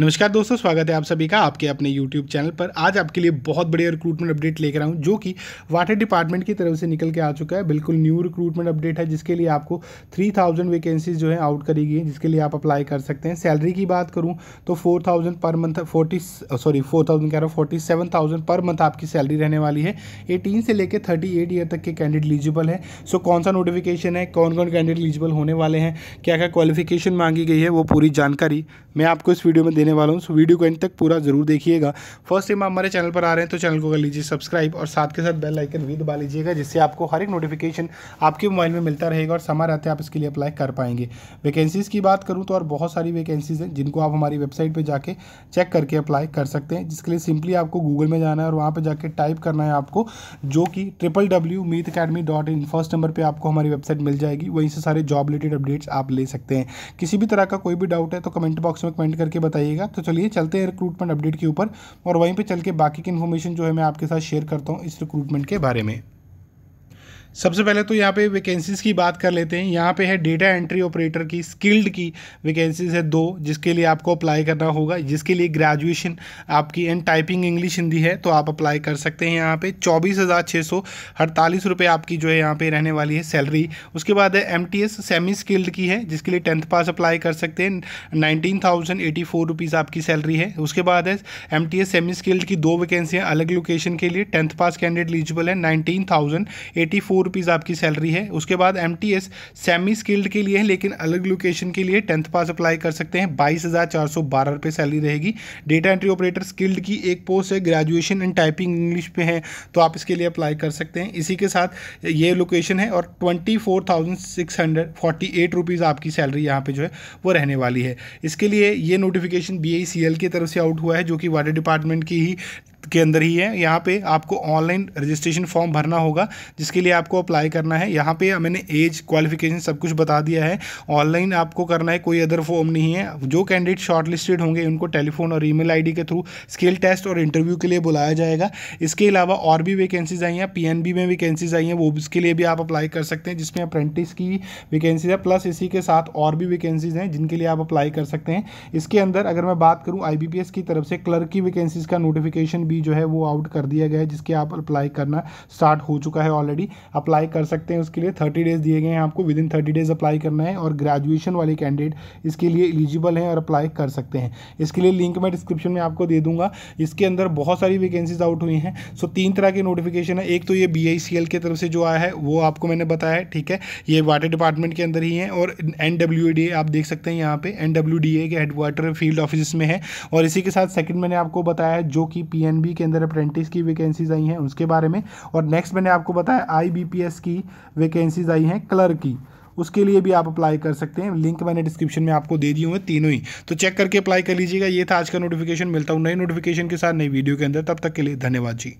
नमस्कार दोस्तों स्वागत है आप सभी का आपके अपने YouTube चैनल पर आज आपके लिए बहुत बड़े रिक्रूटमेंट अपडेट लेकर आऊँ जो कि वाटर डिपार्टमेंट की तरफ से निकल के आ चुका है बिल्कुल न्यू रिक्रूटमेंट अपडेट है जिसके लिए आपको 3000 वैकेंसीज जो है आउट करी गई है जिसके लिए आप अप्लाई कर सकते हैं सैलरी की बात करूँ तो four per month forty sorry four कह रहा हूँ फोर्टी पर मंथ आपकी सैलरी रहने वाली है एटीन से लेकर थर्टी ईयर तक के कैंडिडेट एलिजिबल है सो कौन सा नोटिफिकेशन है कौन कौन कैंडिडेट एलिजिबल होने वाले हैं क्या क्या क्वालिफिकेशन मांगी गई है वो पूरी जानकारी मैं आपको इस वीडियो में देने वाला हूँ सो वीडियो को इन तक पूरा जरूर देखिएगा फर्स्ट टाइम आप हमारे चैनल पर आ रहे हैं तो चैनल को कर लीजिए सब्सक्राइब और साथ के साथ बेल आइकन भी दबा लीजिएगा जिससे आपको हर एक नोटिफिकेशन आपके मोबाइल में मिलता रहेगा और समय रहते आप इसके लिए अप्लाई कर पाएंगे वैकेंसीज़ की बात करूँ तो और बहुत सारी वैकेंसीज़ हैं जिनको आप हमारी वेबसाइट पर जाकर चेक करके अप्लाई कर सकते हैं जिसके लिए सिंपली आपको गूगल में जाना है और वहाँ पर जाकर टाइप करना है आपको जो कि triple W Meet academy dot in first number पर आपको हमारी वेबसाइट मिल जाएगी वहीं से सारे जॉब रिलेटेड अपडेट्स आप ले सकते हैं किसी भी तरह का कोई भी डाउट है तो कमेंट बॉक्स में कमेंट करके बताइए रखिएगा तो चलिए चलते हैं रिक्रूटमेंट अपडेट के ऊपर और वहीं पर चल के बाकी की इन्फॉर्मेशन जो है मैं आपके साथ शेयर करता हूँ इस रिक्रूटमेंट के बारे में सबसे पहले तो यहाँ पे वैकेंसीज़ की बात कर लेते हैं यहाँ पे है डेटा एंट्री ऑपरेटर की स्किल्ड की वैकेंसीज़ है दो जिसके लिए आपको अप्लाई करना होगा जिसके लिए ग्रेजुएशन आपकी एंड टाइपिंग इंग्लिश हिंदी है तो आप अप्लाई कर सकते हैं यहाँ पे चौबीस हज़ार छः सौ अड़तालीस रुपये आपकी जो है यहाँ पे रहने वाली है सैलरी उसके बाद है एम सेमी स्किल्ड की है जिसके लिए टेंथ पास अप्लाई कर सकते हैं nineteen thousand eighty four rupees आपकी सैलरी है उसके बाद है एम सेमी स्किल्ड की दो वैकेंसियाँ अलग लोकेशन के लिए टेंथ पास कैंडिडेट एलिजिबल है nineteen thousand eighty four rupees आपकी सैलरी है उसके बाद M T S semi skilled के लिए है लेकिन अलग लोकेशन के लिए टेंथ पास अप्लाई कर सकते हैं बाईस हज़ार चार सौ बारह रुपये सैलरी रहेगी डेटा एंट्री ऑपरेटर स्किल्ड की एक पोस्ट है ग्रेजुएशन एंड टाइपिंग इंग्लिश पे है तो आप इसके लिए अप्लाई कर सकते हैं इसी के साथ ये लोकेशन है और twenty four thousand six hundred forty eight rupees आपकी सैलरी यहाँ पे जो है वो रहने वाली है इसके लिए ये notification B I C L की तरफ से आउट हुआ है जो कि वाटर डिपार्टमेंट की ही के अंदर ही है यहाँ पे आपको ऑनलाइन रजिस्ट्रेशन फॉर्म भरना होगा जिसके लिए आपको अप्लाई करना है यहाँ पे मैंने एज क्वालिफिकेशन सब कुछ बता दिया है ऑनलाइन आपको करना है कोई अदर फॉर्म नहीं है जो कैंडिडेट शॉर्टलिस्टेड होंगे उनको टेलीफोन और ईमेल आईडी के थ्रू स्किल टेस्ट और इंटरव्यू के लिए बुलाया जाएगा इसके अलावा और भी वैकेंसीज आई हैं पी में वैकेंसीज आई हैं वो उसके लिए भी आप अप्लाई कर सकते हैं जिसमें अप्रेंटिस की वैकेंसीज है प्लस इसी के साथ और भी वैकेंसीज हैं जिनके लिए आप अप्लाई कर सकते हैं इसके अंदर अगर मैं बात करूँ आई की तरफ से क्लर्क की वैकेंसीज का नोटिफिकेशन भी भी जो है वो आउट कर दिया गया है जिसके आप अप्लाई करना स्टार्ट हो चुका है ऑलरेडी अप्लाई कर सकते हैं उसके लिए थर्टी डेज़ दिए गए हैं आपको within thirty days apply करना है और ग्रेजुएशन वाले कैंडिडेट इसके लिए एलिजिबल हैं और अप्लाई कर सकते हैं इसके लिए लिंक मैं डिस्क्रिप्शन में आपको दे दूंगा इसके अंदर बहुत सारी वैकेंसीज आउट हुई हैं सो तीन तरह के नोटिफिकेशन है एक तो ये बी की तरफ से जो आया है वो आपको मैंने बताया है ठीक है ये वाटर डिपार्टमेंट के अंदर ही है और एन आप देख सकते हैं यहाँ पे एन के हेडक्वार्टर फील्ड ऑफिस में है और इसी के साथ सेकंड मैंने आपको बताया है जो कि पी एमबी के अंदर अप्रेंटिस की वैकेंसीज आई हैं उसके बारे में और नेक्स्ट मैंने आपको बताया आईबीपीएस की वैकेंसीज आई हैं क्लर्क की उसके लिए भी आप अप्लाई कर सकते हैं लिंक मैंने डिस्क्रिप्शन में आपको दे दिए हुए तीनों ही तो चेक करके अप्लाई कर लीजिएगा ये था आज का नोटिफिकेशन मिलता हूँ नई नोटिफिकेशन के साथ नई वीडियो के अंदर तब तक के लिए धन्यवाद जी